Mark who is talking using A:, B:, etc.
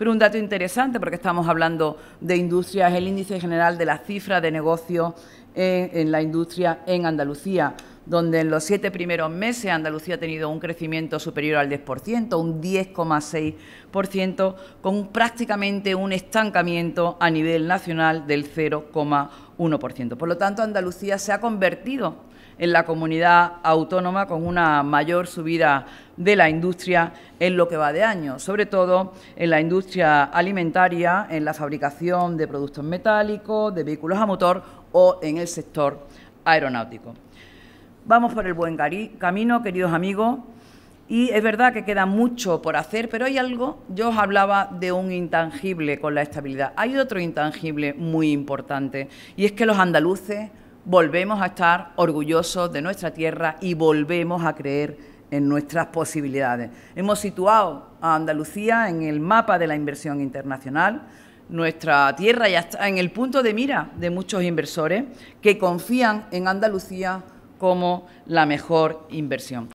A: Pero un dato interesante, porque estamos hablando de industria, es el índice general de la cifra de negocio en la industria en Andalucía, donde en los siete primeros meses Andalucía ha tenido un crecimiento superior al 10%, un 10,6%, con prácticamente un estancamiento a nivel nacional del 0,1%. Por lo tanto, Andalucía se ha convertido en la comunidad autónoma con una mayor subida de la industria en lo que va de año, sobre todo en la industria alimentaria, en la fabricación de productos metálicos, de vehículos a motor o en el sector aeronáutico. Vamos por el buen camino, queridos amigos. Y es verdad que queda mucho por hacer, pero hay algo, yo os hablaba de un intangible con la estabilidad. Hay otro intangible muy importante y es que los andaluces volvemos a estar orgullosos de nuestra tierra y volvemos a creer en nuestras posibilidades. Hemos situado a Andalucía en el mapa de la inversión internacional. Nuestra tierra ya está en el punto de mira de muchos inversores que confían en Andalucía como la mejor inversión.